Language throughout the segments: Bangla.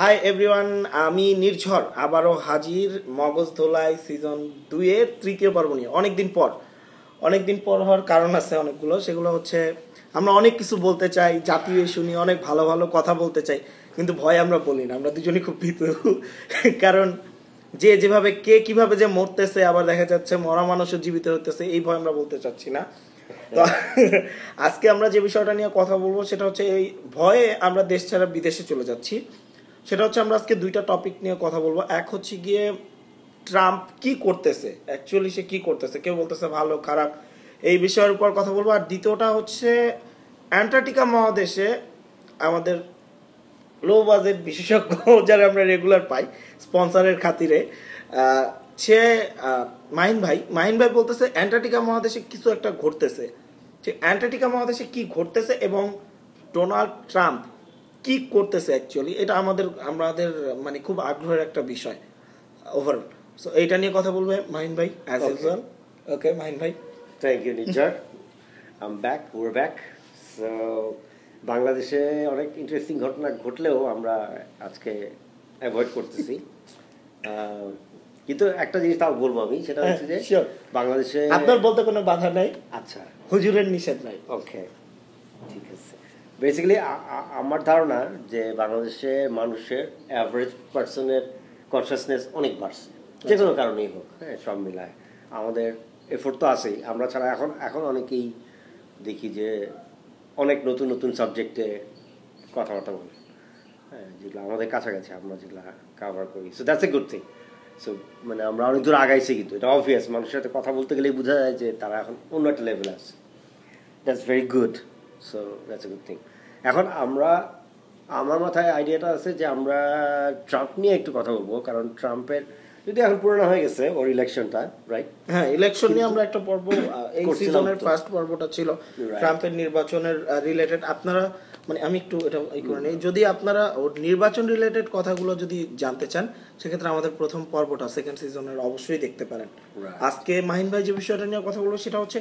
হাই এভরিওয়ান আমি নির্ঝর আবারও হাজির মগজ ধোলাই সিজন দুইয়ের তৃতীয় পর্ব নিয়ে অনেকদিন পর অনেকদিন পর হওয়ার কারণ আছে অনেকগুলো সেগুলো হচ্ছে আমরা অনেক কিছু বলতে চাই জাতীয় ইস্যু নিয়ে অনেক ভালো ভালো কথা বলতে চাই কিন্তু ভয় আমরা বলি না আমরা দুজনই খুব ভীত কারণ যে যেভাবে কে কিভাবে যে মরতেছে আবার দেখা যাচ্ছে মরা মানুষও জীবিত হতেছে এই ভয় আমরা বলতে চাচ্ছি না তো আজকে আমরা যে বিষয়টা নিয়ে কথা বলবো সেটা হচ্ছে এই ভয়ে আমরা দেশ ছাড়া বিদেশে চলে যাচ্ছি সেটা হচ্ছে আমরা আজকে দুইটা টপিক নিয়ে কথা বলবো এক হচ্ছে গিয়ে ট্রাম্প কি করতেছে অ্যাকচুয়ালি সে কি করতেছে কেউ বলতেছে ভালো খারাপ এই বিষয়ের উপর কথা বলবো আর দ্বিতীয়টা হচ্ছে অ্যান্টার্কটিকা মহাদেশে আমাদের লো বাজেট বিশেষজ্ঞ যারা আমরা রেগুলার পাই স্পন্সারের খাতিরে সে মাহিন ভাই মাহিন ভাই বলতেছে অ্যান্টার্কটিকা মহাদেশে কিছু একটা ঘটতেছে যে অ্যান্টার্কটিকা মহাদেশে কি ঘটতেছে এবং ডোনাল্ড ট্রাম্প কি করতেছে অ্যাকচুয়ালি এটা আমাদের আমাদের মানে খুব আগ্রহের একটা বিষয় ওভারঅল সো এইটা নিয়ে কথা বলবে মাহিন ভাই অ্যাজ ইউজুয়াল ওকে মাহিন ভাই thank you Nizar I'm back or back so বাংলাদেশে অনেক ইন্টারেস্টিং ঘটনা ঘটলেও আমরা আজকে অ্যাভয়েড করতেছি কিন্তু একটা জিনিস তাও বলবো আমি সেটা হচ্ছে যে বাংলাদেশে আপনার বলতে কোনো বাধা নাই আচ্ছা হুজুরের নিষেধ নাই ওকে ঠিক আছে বেসিক্যালি আমার ধারণা যে বাংলাদেশে মানুষের অ্যাভারেজ পার্সনের কনসিয়াসনেস অনেক বাড়ছে যে কোনো কারণেই হোক হ্যাঁ সব মিলায় আমাদের এফোর্ট তো আছেই আমরা ছাড়া এখন এখন অনেকেই দেখি যে অনেক নতুন নতুন সাবজেক্টে কথাবার্তা বলে হ্যাঁ যেগুলো আমাদের কাছাকাছি আমরা যেগুলো কাভার করি so that's a good thing so মানে আমরা অনেক দূর আগাইছি কিন্তু এটা অবভিয়াস মানুষের সাথে কথা বলতে গেলেই বোঝা যায় যে তারা এখন অন্য একটা লেভেল আছে that's very good so that's a good thing এখন আমরা আমার মাথায় আইডিয়াটা আছে যে আমরা ট্রাম্প নিয়ে একটু কথা বলবো কারণ ট্রাম্পের যদি এখন পুরনো হয়ে গেছে ওর ইলেকশনটা রাইট হ্যাঁ ইলেকশন নিয়ে আমরা একটা পর্ব এই সিজনের ফার্স্ট পর্বটা ছিল ট্রাম্পের নির্বাচনের রিলেটেড আপনারা মানে আমি একটু এটা এই করে নেই যদি আপনারা ওর নির্বাচন রিলেটেড কথাগুলো যদি জানতে চান সেক্ষেত্রে আমাদের প্রথম পর্বটা সেকেন্ড সিজনের অবশ্যই দেখতে পারেন আজকে মাহিন ভাই যে বিষয়টা নিয়ে কথা বলবো সেটা হচ্ছে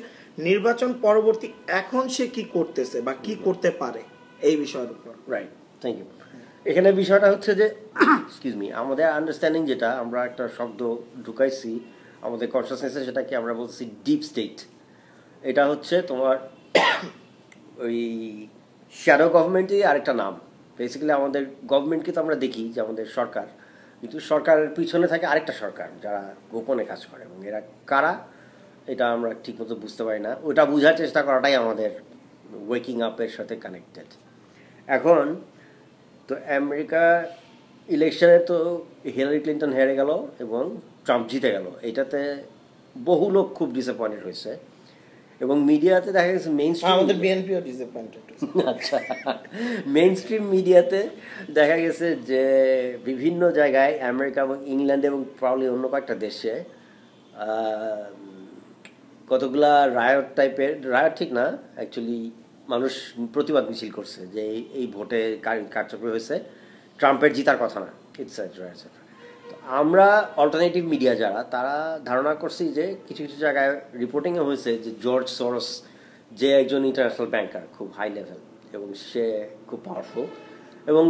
নির্বাচন পরবর্তী এখন সে কি করতেছে বা কি mm-hmm. করতে পারে এই বিষয়ের উপর রাইট থ্যাংক ইউ এখানে বিষয়টা হচ্ছে যে এক্সকিউজ মি আমাদের আন্ডারস্ট্যান্ডিং যেটা আমরা একটা শব্দ ঢুকাইছি আমাদের কনসাসনেসে সেটাকে আমরা বলছি ডিপ স্টেট এটা হচ্ছে তোমার ওই শ্যাডো গভর্নমেন্টই আরেকটা নাম বেসিক্যালি আমাদের গভর্নমেন্টকে তো আমরা দেখি যে আমাদের সরকার কিন্তু সরকারের পিছনে থাকে আরেকটা সরকার যারা গোপনে কাজ করে এবং এরা কারা এটা আমরা ঠিকমতো বুঝতে পারি না ওটা বোঝার চেষ্টা করাটাই আমাদের ওয়েকিং আপের সাথে কানেক্টেড এখন তো আমেরিকা ইলেকশনে তো হিলারি ক্লিন্টন হেরে গেল এবং ট্রাম্প জিতে গেল এটাতে বহু লোক খুব ডিসঅ্যাপয়েন্টেড হয়েছে এবং মিডিয়াতে দেখা গেছে মেইন আমাদের বিএনপিও ডিসঅ্যাপয়েন্টেড আচ্ছা মেইন স্ট্রিম মিডিয়াতে দেখা গেছে যে বিভিন্ন জায়গায় আমেরিকা এবং ইংল্যান্ড এবং প্রাউলি অন্য কয়েকটা দেশে কতগুলা রায়ট টাইপের রায়ট ঠিক না অ্যাকচুয়ালি মানুষ প্রতিবাদ মিছিল করছে যে এই এই ভোটে কারচক্র হয়েছে ট্রাম্পের জিতার কথা না এটসেট্রা এটসেট্রা তো আমরা অল্টারনেটিভ মিডিয়া যারা তারা ধারণা করছি যে কিছু কিছু জায়গায় রিপোর্টিংয়ে হয়েছে যে জর্জ সরস যে একজন ইন্টারন্যাশনাল ব্যাংকার খুব হাই লেভেল এবং সে খুব পাওয়ারফুল এবং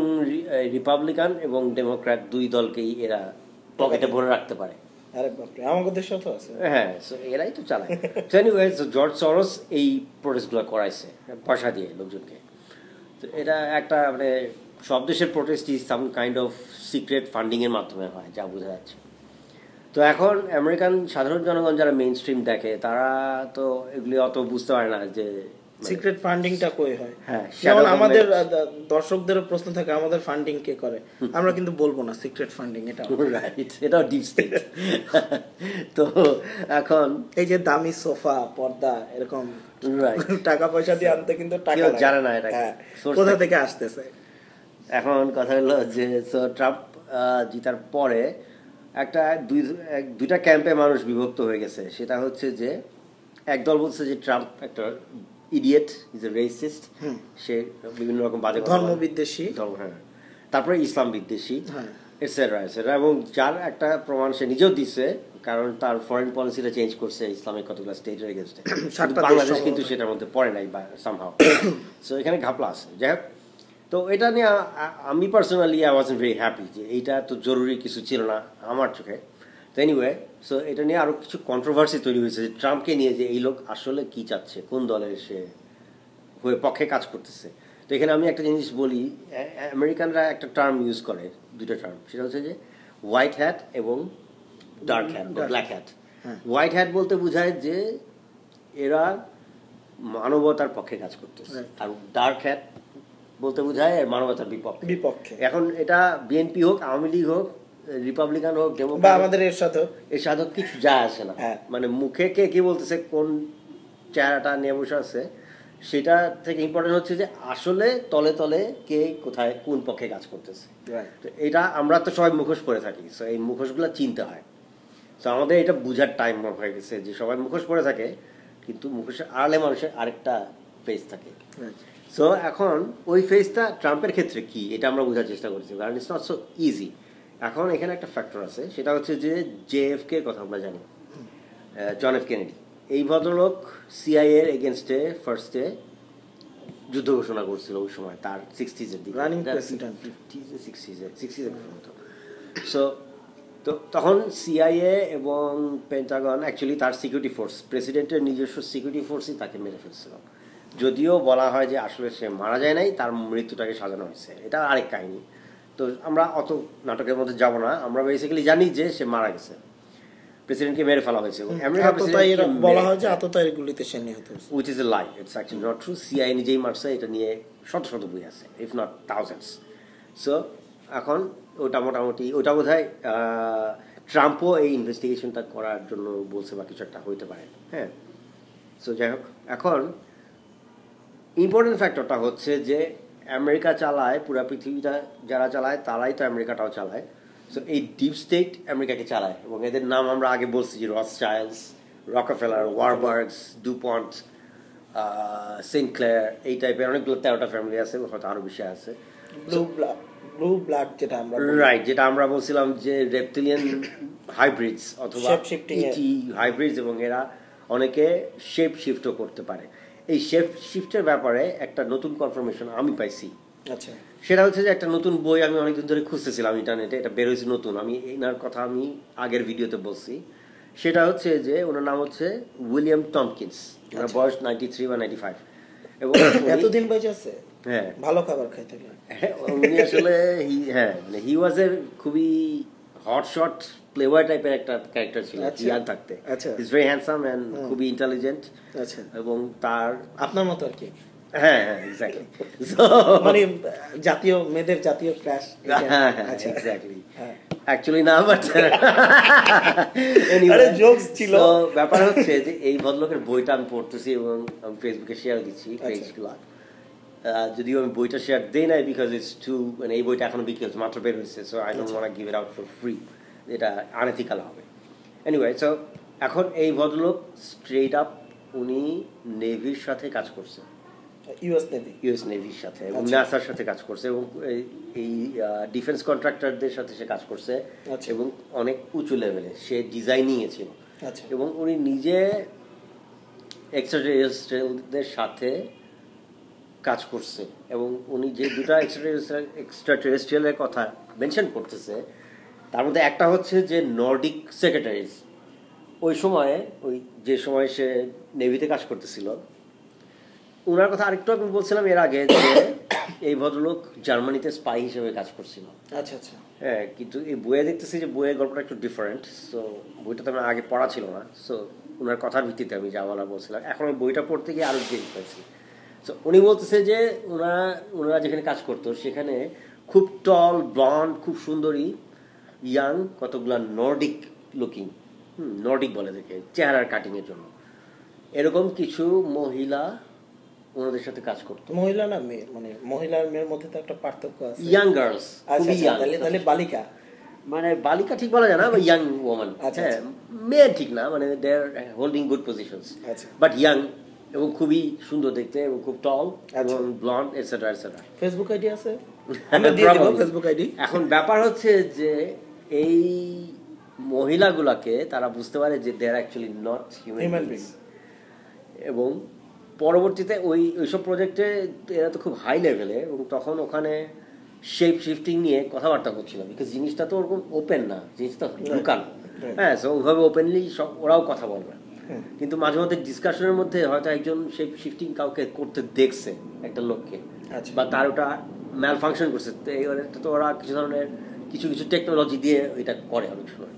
রিপাবলিকান এবং ডেমোক্র্যাট দুই দলকেই এরা পকেটে ভরে রাখতে পারে আছে হ্যাঁ এরাই তো চালায় জর্জ এই প্রোটেস্টগুলো করাইছে পয়সা দিয়ে লোকজনকে তো এটা একটা মানে সব দেশের protest some kind of secret ফান্ডিংয়ের মাধ্যমে হয় যা বোঝা যাচ্ছে তো এখন আমেরিকান সাধারণ জনগণ যারা মেইন স্ট্রিম দেখে তারা তো এগুলি অত বুঝতে পারে না যে সিক্রেট ফান্ডিংটা মানে কই হয় হ্যাঁ, আমাদের প্রশ্ন থাকে আমাদের ফান্ডিং কে করে আমরা কিন্তু বলবো না সিক্রেট ফান্ডিং এটা রাইট ডিপ তো এখন এই যে দামি সোফা পর্দা এরকম টাকা পয়সা দিয়ে আনতে কিন্তু টাকা জানে না এটা হ্যাঁ, কোথা থেকে আসতেছে এখন কথা হলো যে ট্রাম্প জিতার পরে একটা দুই দুইটা ক্যাম্পে মানুষ বিভক্ত হয়ে গেছে সেটা হচ্ছে যে একদল বলছে যে ট্রাম্প একটা ইডিয়েট ইজ এ রেসিস্ট সে বিভিন্ন রকম বাজে ধর্ম বিদ্বেষী ধর্ম হ্যাঁ তারপরে ইসলাম বিদ্বেষী এসেরা হ্যাঁ। এসেরা এবং যার একটা প্রমাণ সে নিজেও দিছে কারণ তার ফরেন পলিসিটা চেঞ্জ করছে ইসলামিক কতগুলো রয়ে গেছে বাংলাদেশ কিন্তু সেটার মধ্যে পড়ে নাই বা সামহাও সো এখানে ঘাপলা আছে যাই হোক তো এটা নিয়ে আমি personally I was very happy যে এইটা তো জরুরি কিছু ছিল না আমার চোখে তো এনিওয়ে সো এটা নিয়ে আরও কিছু কন্ট্রোভার্সি তৈরি হয়েছে যে ট্রাম্পকে নিয়ে যে এই লোক আসলে কি চাচ্ছে কোন দলের সে হয়ে পক্ষে কাজ করতেছে তো এখানে আমি একটা জিনিস বলি আমেরিকানরা একটা টার্ম ইউজ করে দুটো টার্ম সেটা হচ্ছে যে হোয়াইট হ্যাট এবং dark hat black hat white hat বলতে বোঝায় যে এরা মানবতার পক্ষে কাজ করতেছে আর ডার্ক হ্যাট বলতে বোঝায় মানবতার বিপক্ষে বিপক্ষে এখন এটা বিএনপি হোক আওয়ামী লীগ হোক রিপাবলিকান হোক বা আমাদের এর সাথে এর সাথে কিছু যায় আসে না হ্যাঁ। মানে মুখে কে কি বলতেছে কোন চেহারাটা নিয়ে বসে আছে সেটা থেকে ইম্পর্টেন্ট হচ্ছে যে আসলে তলে তলে কে কোথায় কোন পক্ষে কাজ করতেছে তো এটা আমরা তো সবাই মুখোশ পরে থাকি সো এই মুখোশগুলো চিনতে হয় সো আমাদের এটা বোঝার টাইম হয়ে গেছে যে সবাই মুখোশ পরে থাকে কিন্তু মুখোশের আড়ালে মানুষের আরেকটা ফেস থাকে সো এখন ওই ফেসটা ট্রাম্পের ক্ষেত্রে কি এটা আমরা বোঝার চেষ্টা করছি কারণ ইটস নট সো ইজি এখন এখানে একটা ফ্যাক্টর আছে সেটা হচ্ছে যে কে কথা আমরা জানি জন এফ কেনেডি এই ভদ্রলোক সিআইএর এগেনস্টে ফার্স্টে যুদ্ধ ঘোষণা করছিল ওই সময় তার সিক্সটিজের দিকে রানিং সিক্সটিজে মতো সো তো তখন সিআইএ এবং পেন্টাগন অ্যাকচুয়ালি তার সিকিউরিটি ফোর্স প্রেসিডেন্টের নিজস্ব সিকিউরিটি ফোর্সই তাকে মেরে ফেলছিল যদিও বলা হয় যে আসলে সে মারা যায় নাই তার মৃত্যুটাকে সাজানো হয়েছে এটা আরেক কাহিনী তো আমরা অত নাটকের মধ্যে যাব না আমরা বেসিক্যালি জানি যে সে মারা গেছে প্রেসিডেন্টকে মেরে ফেলা হয়েছে আমেরিকা প্রেসিডেন্ট বলা হয় যে আততায়ীর গুলিতে সে নিহত হয়েছে which is a lie it's actually not true CIA নিজেই মারছে এটা নিয়ে শত শত বই আছে ইফ নট থাউজেন্ডস সো এখন ওটা মোটামুটি ওটা বোধ হয় ট্রাম্পও এই ইনভেস্টিগেশনটা করার জন্য বলছে বা কিছু একটা হইতে পারে হ্যাঁ সো যাই হোক এখন ইম্পর্টেন্ট ফ্যাক্টরটা হচ্ছে যে আমেরিকা চালায় পুরা পৃথিবীটা যারা চালায় তারাই তো আমেরিকাটাও চালায় সো এই ডিপ স্টেট আমেরিকাকে চালায় এবং এদের নাম আমরা আগে বলছি যে Rothschilds Rockefeller Warburgs DuPont Sinclair এই টাইপের অনেকগুলো তেরোটা ফ্যামিলি আছে হয়তো আরও বিষয় আছে যেটা রাইট যেটা আমরা বলছিলাম যে রেপটিলিয়ান হাইব্রিডস অথবা হাইব্রিডস e এবং এরা অনেকে শেপ শিফটও করতে পারে এই শেফ শিফটের ব্যাপারে একটা নতুন কনফার্মেশন আমি পাইছি আচ্ছা সেটা হচ্ছে যে একটা নতুন বই আমি অনেকদিন ধরে খুঁজতেছিলাম ইন্টারনেটে এটা বেরোয়েছে নতুন আমি এনার কথা আমি আগের ভিডিওতে বলছি সেটা হচ্ছে যে ওনার নাম হচ্ছে উইলিয়াম টমকিন্স ওনার আচ্ছা। বয়স নাইনটি থ্রি বা নাইনটি ফাইভ এবং এতদিন বেঁচে আছে হ্যাঁ ভালো খাবার খাইতে হ্যাঁ, উনি আসলে হ্যাঁ মানে হি ওয়াজ এ খুবই হট শট প্লেওয়ার টাইপের একটা ক্যারেক্টার ছিল আচ্ছা, থাকতে আচ্ছা ইজ ভেরি হ্যান্ডসাম খুবই ইন্টেলিজেন্ট আচ্ছা এবং তার আপনার মতো আর কি ব্যাপার হচ্ছে যে এই ভদ্রলোকের বইটা আমি পড়তেছি এবং ফেসবুকে শেয়ার দিচ্ছি আচ্ছা। যদিও আমি বইটা শেয়ার দিই নাই বিকজ ইটস টু মানে এই বইটা এখন বিক্রি হচ্ছে মাত্র বের হয়েছে সো গিভ আউট ফ্রি এটা আনেথিক্যাল হবে এনিওয়ে সো এখন এই ভদ্রলোক স্ট্রেট আপ উনি নেভির সাথে কাজ করছে ইউএস নেভি ইউএস নেভির সাথে এবং নাসার আচ্ছা। সাথে কাজ করছে এবং এই ডিফেন্স কন্ট্রাক্টরদের সাথে সে কাজ করছে আচ্ছা। এবং অনেক উঁচু লেভেলে সে ডিজাইনিংয়ে ছিল আচ্ছা। এবং উনি নিজে এক্সট্রাটেরিয়ালদের সাথে কাজ করছে এবং উনি যে দুটা এক্সট্রাটেরিয়াল এক্সট্রাটেরিয়ালের কথা মেনশন করতেছে তার মধ্যে একটা হচ্ছে যে নর্ডিক সেক্রেটারিজ ওই সময়ে ওই যে সময় সে নেভিতে কাজ করতেছিল ওনার কথা আরেকটু আমি বলছিলাম এর আগে যে এই ভদ্রলোক জার্মানিতে স্পাই হিসেবে কাজ করছিল আচ্ছা আচ্ছা হ্যাঁ কিন্তু এই বইয়ে দেখতেছি যে বইয়ের গল্পটা একটু ডিফারেন্ট সো বইটা তো আমার আগে পড়া ছিল না সো ওনার কথার ভিত্তিতে আমি যা বলা বলছিলাম এখন আমি বইটা পড়তে গিয়ে আরও জিনিস পাইছি সো উনি বলতেছে যে ওনারা ওনারা যেখানে কাজ করতো সেখানে খুব টল ব্লন্ড খুব সুন্দরী ইয়াং কতগুলো নর্ডিক লুকিং নর্ডিক বলে দেখে চেহারার কাটিংয়ের জন্য এরকম কিছু মহিলা ওনাদের সাথে কাজ করতো মহিলা না মেয়ে মানে মহিলার মেয়ের মধ্যে তো একটা পার্থক্য আছে আচ্ছা, ইয়াং আচ্ছা, গার্লস তাহলে বালিকা মানে বালিকা ঠিক বলা যায় না বা ইয়াং ওমান আচ্ছা মেয়ে ঠিক না মানে they are holding good positions but young এবং খুবই সুন্দর দেখতে এবং খুব টল আচ্ছা। এবং blond etcetera etcetera Facebook ID আছে আমরা দিয়ে দেব ফেসবুক আইডি এখন ব্যাপার হচ্ছে যে এই মহিলাগুলাকে তারা বুঝতে পারে যে they're actually not human being এবং পরবর্তীতে ওই ওইসব প্রজেক্টে এরা তো খুব হাই লেভেলে এবং তখন ওখানে শেপ শিফটিং নিয়ে কথাবার্তা করছিল বিকজ জিনিসটা তো ওরকম ওপেন না জিনিসটা লুকানো হ্যাঁ সো ওইভাবে ওপেনলি সব ওরাও কথা বলবে কিন্তু মাঝে মধ্যে ডিসকাশনের মধ্যে হয়তো একজন শেপ শিফটিং কাউকে করতে দেখছে একটা লোককে আচ্ছা। বা তার ওটা ম্যাল ফাংশন করছে তো ওরা কিছু ধরনের কিছু কিছু টেকনোলজি দিয়ে ওইটা করে অনেক সময়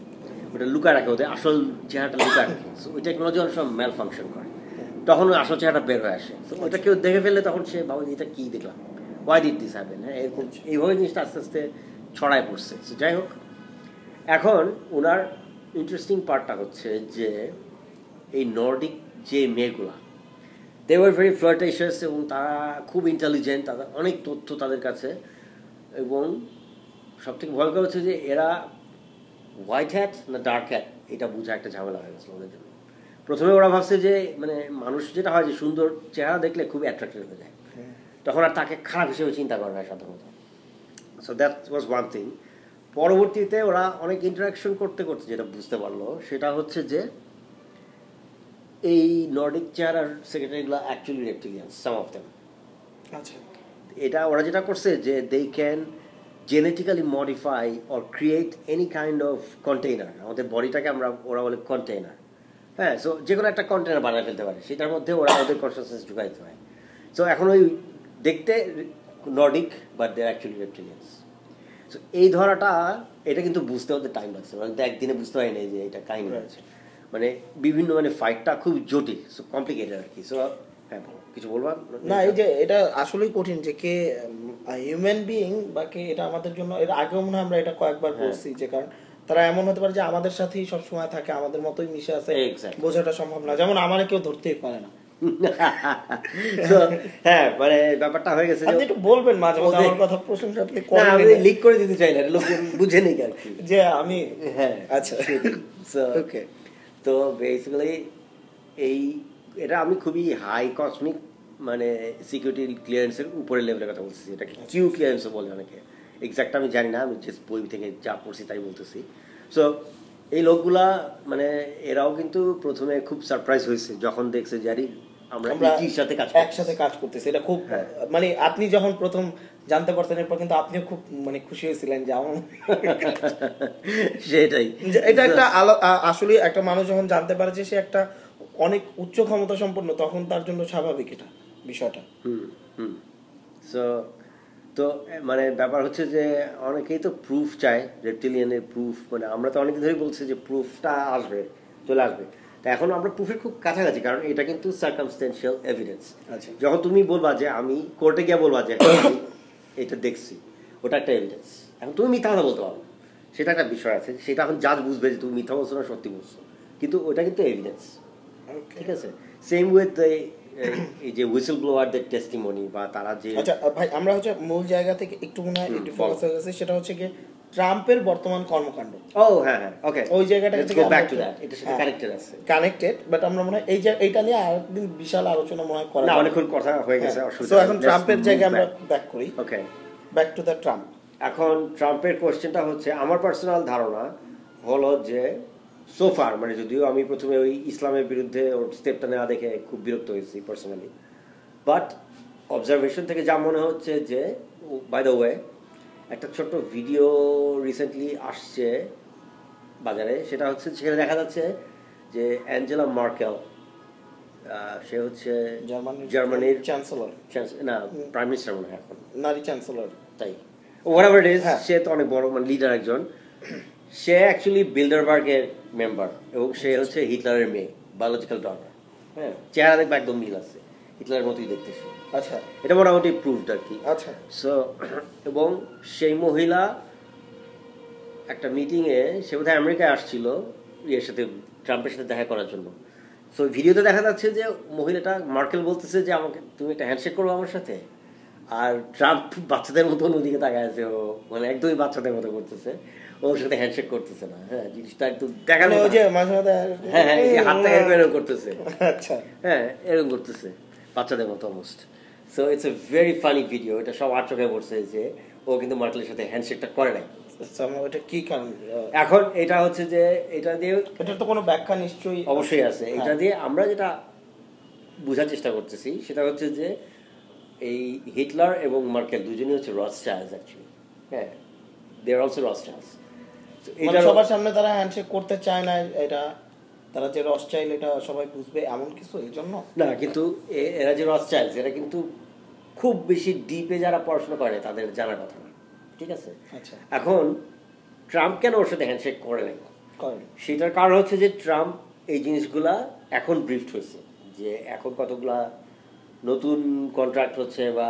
ওটা লুকায় রাখে ওদের আসল চেহারাটা লুকায় রাখে সো ওই টেকনোলজি অনেক সময় ম্যাল ফাংশন করে তখন ওই আসল চেহারাটা বের হয়ে আসে তো ওটা কেউ দেখে ফেললে তখন সে ভাবে এটা কী দেখলাম ওয়াই ডিড দিস হ্যাপেন হ্যাঁ এরকম আচ্ছা। এইভাবে জিনিসটা আস্তে আস্তে ছড়ায় পড়ছে সো যাই হোক এখন ওনার ইন্টারেস্টিং পার্টটা হচ্ছে যে এই নর্ডিক যে মেয়েগুলা দে ওয়ার ভেরি ফ্লার্টেশিয়াস এবং তারা খুব ইন্টেলিজেন্ট তাদের অনেক তথ্য তাদের কাছে এবং সব থেকে ভয় হচ্ছে যে এরা হোয়াইট হ্যাট না ডার্ক হ্যাট এটা বোঝা একটা ঝামেলা হয়ে গেছে ওদের জন্য প্রথমে ওরা ভাবছে যে মানে মানুষ যেটা হয় যে সুন্দর চেহারা দেখলে খুব অ্যাট্রাক্টিভ হয়ে যায় হ্যাঁ। তখন আর তাকে খারাপ হিসেবে চিন্তা করে না সাধারণত so that was one thing পরবর্তীতে ওরা অনেক ইন্টারাকশন করতে করতে যেটা বুঝতে পারলো সেটা হচ্ছে যে এই নর্ডিক চেহারার সেক্রেটারিগুলো actually reptilian some of them আচ্ছা এটা ওরা যেটা করছে যে they can genetically modify or create any kind of container আমাদের বডিটাকে আমরা ওরা বলে কন্টেইনার হ্যাঁ সো যে কোনো একটা কন্টেনার বানিয়ে ফেলতে পারে সেটার মধ্যে ওরা ওদের কনসাসনেস ঢুকাইতে হয় সো এখন ওই দেখতে Nordic but they're actually reptilians so এই ধরাটা এটা কিন্তু বুঝতে ওদের টাইম লাগছে মানে একদিনে বুঝতে হয়নি যে এটা কাহিনী আছে মানে বিভিন্ন মানে ফাইটটা খুব জটিল সো কমপ্লিকেটেড আর কি সো হ্যাঁ কিছু বলবা না এই যে এটা আসলেই কঠিন যে কে হিউম্যান বিইং বাকি এটা আমাদের জন্য এর আগেও মনে হয় আমরা এটা কয়েকবার হ্যাঁ। পড়ছি যে কারণ তারা এমন হতে পারে যে আমাদের সাথেই সবসময় থাকে আমাদের মতোই মিশে আছে বোঝাটা সম্ভব না যেমন আমার কেউ ধরতেই পারে না হ্যাঁ, মানে আমি হ্যাঁ আচ্ছা ওকে তো এই এটা আমি খুবই হাই কসমিক মানে সিকিউরিটি ক্লিয়ারেন্সের উপরে লেভেলের কথা বলতেছি এটাকে কিউ ক্লিয়ারেন্সও বলে অনেকে এক্স্যাক্ট আমি জানি না আমি যে বই থেকে যা পড়ছি তাই বলতেছি সো এই লোকগুলা মানে এরাও কিন্তু প্রথমে খুব সারপ্রাইজ হয়েছে যখন দেখছে জারি আমরা সাথে কাজ একসাথে কাজ করতেছি এটা খুব হ্যাঁ। মানে আপনি যখন প্রথম জানতে পারছেন এরপর কিন্তু আপনিও খুব মানে খুশি হয়েছিলেন যে আমার সেটাই এটা একটা আসলে একটা মানুষ যখন জানতে পারে যে সে একটা অনেক উচ্চ ক্ষমতা সম্পন্ন তখন তার জন্য স্বাভাবিক এটা বিষয়টা হুম হুম সো তো মানে ব্যাপার হচ্ছে যে অনেকেই তো প্রুফ চায় রেপটিলিয়ানের প্রুফ মানে আমরা তো অনেক ধরেই বলছি যে প্রুফটা আসবে চলে আসবে তা এখন আমরা প্রুফের খুব কাছাকাছি কারণ এটা কিন্তু সার্কামস্টেন্সিয়াল এভিডেন্স আচ্ছা যখন তুমি বলবা যে আমি কোর্টে গিয়ে বলবা যে হ্যাঁ, এটা দেখছি ওটা একটা এভিডেন্স এখন তুমি মিথ্যা কথা বলতে পারো সেটা একটা বিষয় আছে সেটা এখন জাজ বুঝবে যে তুমি মিথ্যা বলছো না সত্যি বলছো কিন্তু ওটা কিন্তু এভিডেন্স ঠিক আছে সেম উইথ এই যে হুইসেল ব্লোয়ারদের টেস্টিমনি বা তারা যে আচ্ছা ভাই আমরা হচ্ছে মূল জায়গা থেকে একটু মনে হয় একটু ফোকাস হয়ে গেছে সেটা হচ্ছে কি ট্রাম্পের বর্তমান কর্মকাণ্ড ও হ্যাঁ হ্যাঁ ওকে ওই জায়গাটা থেকে ব্যাক টু দ্যাট সাথে কানেক্টেড আছে কানেক্টেড বাট আমরা মনে এই যে নিয়ে আরেকদিন বিশাল আলোচনা মনে হয় করা না অনেকক্ষণ কথা হয়ে গেছে হ্যাঁ। সো এখন ট্রাম্পের জায়গায় আমরা ব্যাক করি okay back to the Trump এখন ট্রাম্পের কোশ্চেনটা হচ্ছে আমার পার্সোনাল ধারণা হলো যে সোফার মানে যদিও আমি প্রথমে ওই ইসলামের বিরুদ্ধে ওর স্টেপটা নেওয়া দেখে খুব বিরক্ত হয়েছি পার্সোনালি বাট অবজারভেশন থেকে যা মনে হচ্ছে যে বাই দ্য ওয়ে একটা ছোট্ট ভিডিও রিসেন্টলি আসছে বাজারে সেটা হচ্ছে সেখানে দেখা যাচ্ছে যে অ্যাঞ্জেলা মার্কেল সে হচ্ছে জার্মানির চ্যান্সেলর না প্রাইম মিনিস্টার মনে হয় এখন নারী চ্যান্সেলর তাই ওভার ইট ইজ সে তো অনেক বড় মানে লিডার একজন সে অ্যাকচুয়ালি বিল্ডারবার্গের মেম্বার এবং সে হচ্ছে হিটলারের মেয়ে বায়োলজিক্যাল ডটার হ্যাঁ চেহারা দেখবে একদম মিল আছে হিটলারের মতোই দেখতে সে আচ্ছা এটা মোটামুটি প্রুফ আর কি আচ্ছা সো এবং সেই মহিলা একটা মিটিংয়ে সে বোধহয় আমেরিকায় আসছিল ইয়ের সাথে ট্রাম্পের সাথে দেখা করার জন্য সো ভিডিওতে দেখা যাচ্ছে যে মহিলাটা মার্কেল বলতেছে যে আমাকে তুমি একটা হ্যান্ডশেক করবো আমার সাথে আর ট্রাম্প বাচ্চাদের মতন ওদিকে তাকায় আছে ও মানে একদমই বাচ্চাদের মতো করতেছে ওর সাথে হ্যান্ডশেক করতেছে না হ্যাঁ জিনিসটা একটু দেখালো মানে ওই যে মাঝে মাঝে হ্যাঁ হ্যাঁ হাতটা এরকম এরকম করতেছে আচ্ছা হ্যাঁ এরকম করতেছে বাচ্চাদের মতো almost so it's a very funny video এটা সব চোখে পড়ছে যে ও কিন্তু মার্কেলের সাথে হ্যান্ডশেকটা করে নাই আচ্ছা, এখন এটা হচ্ছে যে এটা দিয়ে এটা তো কোনো ব্যাখ্যা নিশ্চয়ই অবশ্যই আছে হ্যাঁ। এটা দিয়ে আমরা যেটা বোঝার চেষ্টা করতেছি সেটা হচ্ছে যে এই হিটলার এবং মার্কেল দুজনই হচ্ছে রস চার্জ অ্যাকচুয়ালি হ্যাঁ দে আর অলসো রস চার্জ মানে সবার সামনে তারা হ্যান্ডশেক করতে চায় না এটা তারা যে রস চাইল এটা সবাই বুঝবে এমন কিছু এই জন্য না কিন্তু এরা যে রস চাইল এরা কিন্তু খুব বেশি ডিপে যারা পড়াশোনা করে তাদের জানার কথা না ঠিক আছে আচ্ছা এখন ট্রাম্প কেন ওর সাথে হ্যান্ডশেক করে নাই সেটার কারণ হচ্ছে যে ট্রাম্প এই জিনিসগুলা এখন ব্রিফড হয়েছে যে এখন কতগুলা নতুন কন্ট্রাক্ট হচ্ছে বা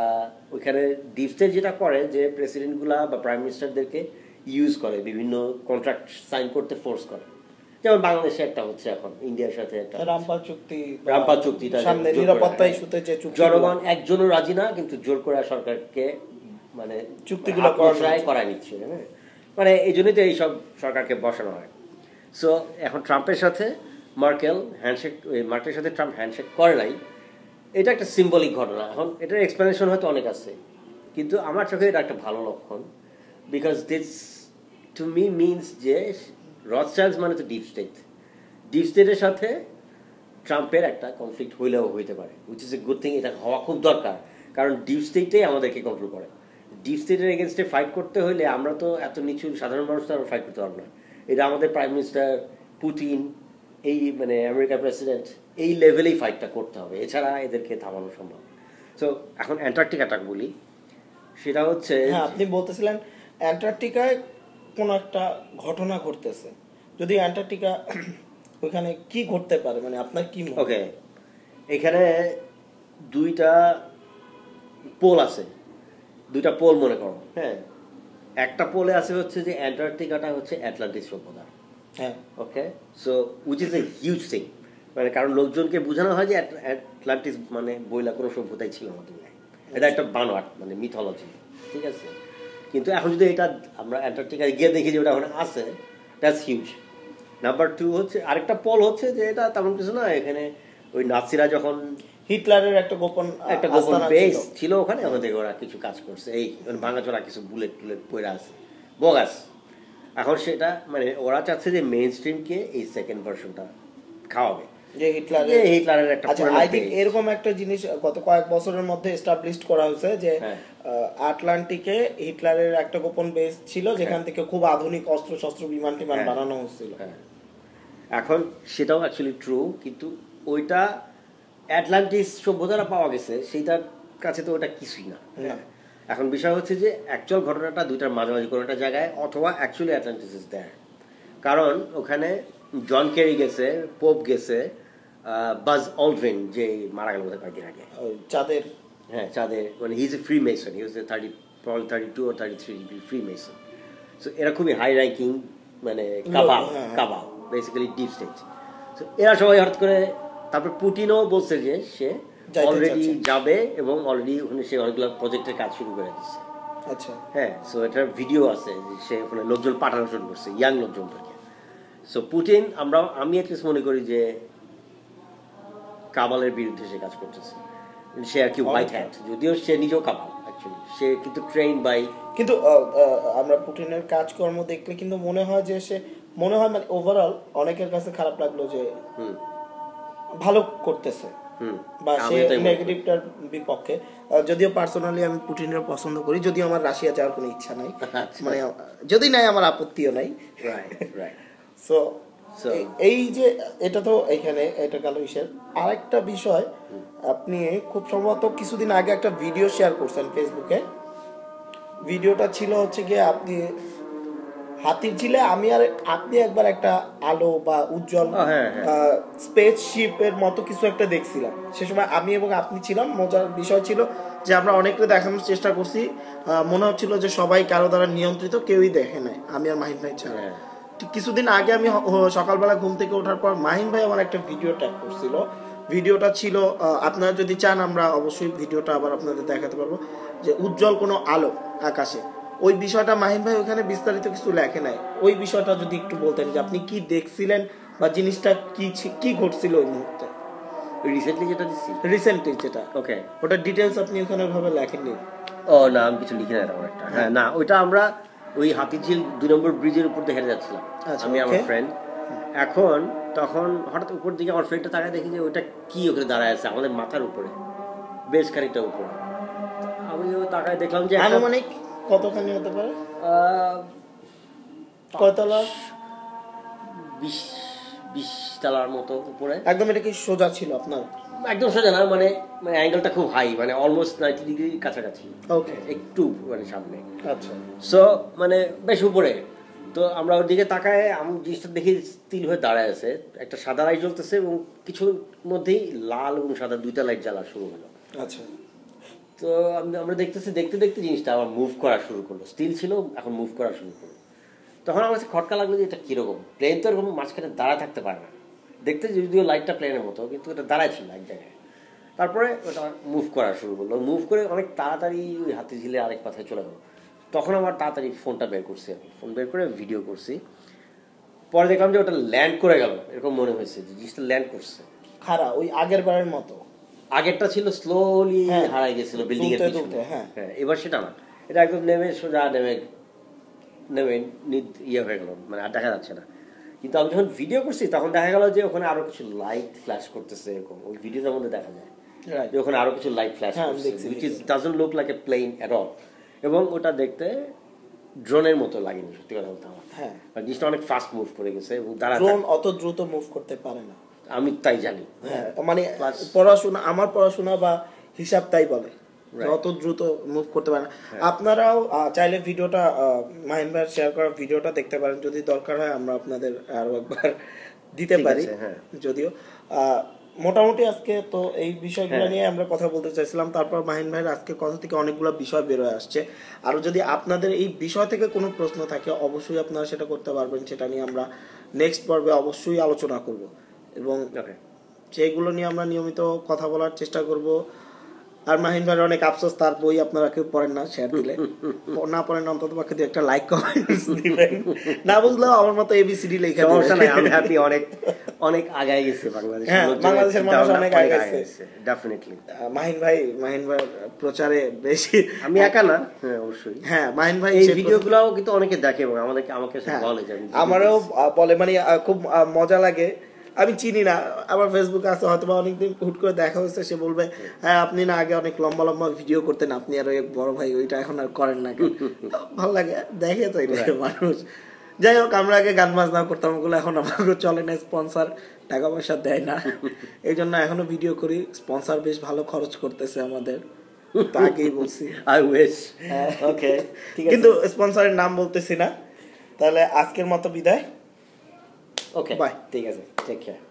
ওইখানে ডিপ স্টেট যেটা করে যে প্রেসিডেন্টগুলা বা প্রাইম মিনিস্টারদেরকে ইউজ করে বিভিন্ন কন্ট্রাক্ট সাইন করতে ফোর্স করে যেমন বাংলাদেশে একটা হচ্ছে এখন ইন্ডিয়ার সাথে একটা রামপাল চুক্তি রামপাল চুক্তিটা সামনে নিরাপত্তা ইস্যুতে যে চুক্তি জনগণ একজনও রাজি না কিন্তু জোর করে সরকারকে মানে চুক্তিগুলো করা করায় নিচ্ছে হ্যাঁ। মানে এই জন্যই তো এইসব সরকারকে বসানো হয় সো এখন ট্রাম্পের সাথে মার্কেল হ্যান্ডশেক মার্কেলের সাথে ট্রাম্প হ্যান্ডশেক করে নাই এটা একটা সিম্বলিক ঘটনা এখন এটার এক্সপ্লেনেশন হয়তো অনেক আছে কিন্তু আমার চোখে এটা একটা ভালো লক্ষণ because this to me means যে রথচার্লস মানে তো ডিপ স্টেট ডিপ স্টেটের সাথে ট্রাম্পের একটা কনফ্লিক্ট হইলেও হইতে পারে which is a good thing এটা হওয়া খুব দরকার কারণ ডিপ স্টেটটাই আমাদেরকে কন্ট্রোল করে ডিপ স্টেটের এগেনস্টে ফাইট করতে হলে আমরা তো এত নিচু সাধারণ মানুষ তো আমরা ফাইট করতে পারবো না এটা আমাদের প্রাইম মিনিস্টার পুতিন এই মানে আমেরিকার প্রেসিডেন্ট এই লেভেলেই ফাইটটা করতে হবে এছাড়া এদেরকে থামানো সম্ভব সো এখন অ্যান্টার্কটিকাটা বলি সেটা হচ্ছে হ্যাঁ, আপনি বলতেছিলেন অ্যান্টার্কটিকায় কোনো একটা ঘটনা ঘটতেছে যদি অ্যান্টার্কটিকা ওইখানে কি ঘটতে পারে মানে আপনার কি ওকে এখানে দুইটা পোল আছে দুইটা পোল মনে করো হ্যাঁ একটা পোলে আছে হচ্ছে যে অ্যান্টার্কটিকাটা হচ্ছে অ্যাটলান্টিক সভ্যতা হ্যাঁ okay so which is a huge thing মানে কারণ লোকজনকে বোঝানো হয় যে অ্যাটলান্টিস মানে বইলা কোনো সভ্যতাই ছিল আমাদের আচ্ছা। এটা একটা বানোয়াট মানে মিথলজি ঠিক আছে কিন্তু এখন যদি এটা আমরা অ্যান্টার্কটিকায় গিয়ে দেখি যে ওটা ওখানে আছে দ্যাটস হিউজ নাম্বার টু হচ্ছে আরেকটা পল হচ্ছে যে এটা তেমন কিছু না এখানে ওই নাসিরা যখন হিটলারের একটা গোপন একটা গোপন বেস ছিল ওখানে আমাদের ওরা কিছু কাজ করছে এই মানে ভাঙাচোরা কিছু বুলেট টুলেট পড়ে আছে বগাস এখন সেটা মানে ওরা চাচ্ছে যে মেইন স্ট্রিমকে এই সেকেন্ড ভার্সনটা খাওয়াবে যে হিটলারের হিটলারের একটা আচ্ছা আই থিঙ্ক এরকম একটা জিনিস গত কয়েক বছরের মধ্যে এস্টাবলিশড করা হয়েছে যে হ্যাঁ। আটলান্টিকে হিটলারের একটা গোপন বেস ছিল হ্যাঁ। যেখান থেকে খুব আধুনিক অস্ত্র শস্ত্র বিমান টিমান হ্যাঁ। বানানো হচ্ছিল এখন সেটাও অ্যাকচুয়ালি ট্রু কিন্তু ওইটা অ্যাটলান্টিস সভ্যতারা পাওয়া গেছে সেইটার কাছে তো ওটা কিছুই না এখন বিষয় হচ্ছে যে অ্যাকচুয়াল ঘটনাটা দুইটার মাঝামাঝি কোনো একটা জায়গায় অথবা অ্যাকচুয়ালি অ্যাটলান্টিস দেয় কারণ ওখানে জন কেরি গেছে পোপ গেছে বাজ অলভেন যে মারা গেল কয়েকদিন আগে চাঁদের হ্যাঁ চাঁদের মানে he is a freemason he is a thirty probably thirty two আর thirty three freemason so এরা খুবই হাই র্যাঙ্কিং মানে কাবা কাবা বেসিক্যালি ডিপ স্টেজ সো এরা সবাই হঠাৎ করে তারপর পুটিনও বলছে যে সে অলরেডি যাবে এবং অলরেডি ওখানে সে অনেকগুলো প্রজেক্টের কাজ শুরু করে দিচ্ছে আচ্ছা হ্যাঁ সো এটার ভিডিও আছে সে ওখানে লোকজন পাঠানো শুরু করছে ইয়াং লোকজনদেরকে সো পুটিন আমরা আমি এটলিস্ট মনে করি যে কাবালের বিরুদ্ধে সে কাজ করতেছে সে আর কি হোয়াইট হ্যাট যদিও সে নিজেও কাবাল অ্যাকচুয়ালি সে কিন্তু ট্রেন বাই কিন্তু আমরা পুটিনের কাজকর্ম দেখলে কিন্তু মনে হয় যে সে মনে হয় মানে ওভারঅল অনেকের কাছে খারাপ লাগলো যে ভালো করতেছে বা সে নেগেটিভটার বিপক্ষে যদিও পার্সোনালি আমি পুটিনের পছন্দ করি যদিও আমার রাশিয়া যাওয়ার কোনো ইচ্ছা নাই আচ্ছা। মানে যদি নাই আমার আপত্তিও নাই সো এই যে এটা তো এখানে এটা গেল হিসেব আরেকটা বিষয় আপনি খুব সম্ভবত কিছুদিন আগে একটা ভিডিও শেয়ার করছেন ফেসবুকে ভিডিওটা ছিল হচ্ছে গিয়ে আপনি হাতির ঝিলে আমি আর আপনি একবার একটা আলো বা উজ্জ্বল স্পেস হ্যাঁ, শিপের হ্যাঁ। মতো কিছু একটা দেখছিলাম সে সময় আমি এবং আপনি ছিলাম মজার বিষয় ছিল যে আমরা অনেককে দেখানোর চেষ্টা করছি মনে হচ্ছিল যে সবাই কারো দ্বারা নিয়ন্ত্রিত কেউই দেখে নাই আমি আর মাহিন ভাই ছাড়া হ্যাঁ। কিছুদিন আগে আমি সকালবেলা ঘুম থেকে ওঠার পর মাহিন ভাই আমার একটা ভিডিও ট্যাগ করছিল ভিডিওটা ছিল আপনারা যদি চান আমরা অবশ্যই ভিডিওটা আবার আপনাদের দেখাতে পারবো যে উজ্জ্বল কোনো আলো আকাশে ওই বিষয়টা মাহিন ভাই ওখানে বিস্তারিত কিছু লেখে নাই ওই বিষয়টা যদি একটু বলতেন যে আপনি কি দেখছিলেন বা জিনিসটা কি কি ঘটছিল ওই মুহূর্তে রিসেন্টলি যেটা দিচ্ছি রিসেন্টলি যেটা ওকে ওটা ডিটেলস আপনি ওখানে ভাবে লেখেননি ও না আমি কিছু লিখে না একটা হ্যাঁ না ওইটা আমরা ওই হাতিঝিল দুই নম্বর ব্রিজের উপর দিয়ে হেঁটে যাচ্ছিলাম আচ্ছা, আমি আমার ফ্রেন্ড এখন তখন হঠাৎ উপর দিকে আমার ফ্রেন্ডটা তাকায় দেখি যে ওটা কি ওখানে দাঁড়ায় আছে আমাদের মাথার উপরে বেশ খানিকটা উপরে আমি তাকায় দেখলাম যে আনুমানিক কতখানি হতে পারে কয়তলা বিশ বিশ তালার মতো উপরে একদম এটা কি সোজা ছিল আপনার একদম সোজা না মানে মানে অ্যাঙ্গেলটা খুব হাই মানে অলমোস্ট নাইনটি ডিগ্রি কাছাকাছি ওকে একটু মানে সামনে আচ্ছা সো মানে বেশ উপরে তো আমরা ওর দিকে তাকায় আমি জিনিসটা দেখি স্থির হয়ে দাঁড়ায় আছে একটা সাদা লাইট জ্বলতেছে এবং কিছুর মধ্যেই লাল এবং সাদা দুইটা লাইট জ্বালা শুরু হলো আচ্ছা তো আমি আমরা দেখতেছি দেখতে দেখতে জিনিসটা আবার মুভ করা শুরু করলো স্টিল ছিল এখন মুভ করা শুরু করলো তখন আমার কাছে খটকা লাগলো যে এটা কীরকম প্লেন তো এরকম মাঝখানে দাঁড়া থাকতে পারে না দেখতে যদিও লাইটটা প্লেনের মতো কিন্তু ওটা দাঁড়ায় ছিল এক জায়গায় তারপরে ওটা মুভ করা শুরু করলো মুভ করে অনেক তাড়াতাড়ি ওই হাতি ঝিলে আরেক পাথায় চলে গেলো তখন আমার তাড়াতাড়ি ফোনটা বের করছি আমি ফোন বের করে ভিডিও করছি পরে দেখলাম যে ওটা ল্যান্ড করে গেল এরকম মনে হয়েছে যে জিনিসটা ল্যান্ড করছে খারাপ ওই আগের বারের মতো আগেরটা ছিল স্লোলি হ্যাঁ, হারাই গেছিল বিল্ডিং এর হ্যাঁ।, হ্যাঁ এবার সেটা না এটা একদম নেমে সোজা নেমে নেমে ইয়ে হয়ে গেল মানে আর দেখা যাচ্ছে না কিন্তু আমি যখন ভিডিও করছি তখন দেখা গেল যে ওখানে আরো কিছু লাইট ফ্ল্যাশ করতেছে এরকম ওই ভিডিওটার মধ্যে দেখা যায় যে ওখানে আরো কিছু লাইট ফ্ল্যাশ করছে which is doesn't look like a plane at all এবং ওটা দেখতে ড্রোনের মতো লাগেনি সত্যি কথা বলতে আমার হ্যাঁ জিনিসটা অনেক ফাস্ট মুভ করে গেছে এবং দাঁড়া ড্রোন অত দ্রুত মুভ করতে পারে না আমি তাই জানি হ্যাঁ, হ্যাঁ মানে পড়াশোনা আমার পড়াশোনা বা হিসাব তাই বলে অত দ্রুত মুভ করতে পারে না হ্যাঁ। আপনারাও চাইলে ভিডিওটা মাহিন ভাইয়ের শেয়ার করা ভিডিওটা দেখতে পারেন যদি দরকার হয় আমরা আপনাদের আরো একবার দিতে পারি হ্যাঁ। যদিও মোটামুটি আজকে তো এই বিষয়গুলো হ্যাঁ। নিয়ে আমরা কথা বলতে চাইছিলাম তারপর মাহিন ভাইয়ের আজকে কথা থেকে অনেকগুলো বিষয় বেরোয় আসছে আর যদি আপনাদের এই বিষয় থেকে কোনো প্রশ্ন থাকে অবশ্যই আপনারা সেটা করতে পারবেন সেটা নিয়ে আমরা নেক্সট পর্বে অবশ্যই আলোচনা করব এবং সেইগুলো নিয়ে আমরা নিয়মিত কথা বলার চেষ্টা করব আর মাহিন ভাইয়ের অনেক আফসোস তার বই আপনারা কেউ পড়েন না শেয়ার দিলে না পড়েন অন্তত পক্ষে দিয়ে একটা লাইক কমেন্টস দিবেন না বুঝলেও আমার মতো এবিসিডি লেখা সমস্যা নাই আমি হ্যাপি অনেক অনেক আগায় গেছে বাংলাদেশ হ্যাঁ, বাংলাদেশের মানুষ অনেক আগায় গেছে ডেফিনেটলি মাহিন ভাই মাহিন ভাই প্রচারে বেশি আমি একা না হ্যাঁ অবশ্যই হ্যাঁ মাহিন ভাই এই ভিডিওগুলোও কিন্তু অনেকে দেখে এবং আমাদেরকে আমাকে হ্যাঁ, বলে যে আমারও বলে মানে খুব মজা লাগে আমি চিনি না আমার ফেসবুক আছে হয়তো বা অনেকদিন হুট করে দেখা হয়েছে সে বলবে হ্যাঁ আপনি না আগে অনেক লম্বা লম্বা ভিডিও করতেন আপনি আর ওই বড় ভাই ওইটা এখন আর করেন না ভালো লাগে দেখে তাই মানুষ যাই হোক আমরা আগে গান বাজনা করতাম ওগুলো এখন আমার চলে না স্পন্সার টাকা পয়সা দেয় না এই জন্য এখনো ভিডিও করি স্পন্সার বেশ ভালো খরচ করতেছে আমাদের আগেই বলছি আই উইশ ওকে কিন্তু স্পন্সরের নাম বলতেছি না তাহলে আজকের মতো বিদায় Okay. Bye. Take care. Take care.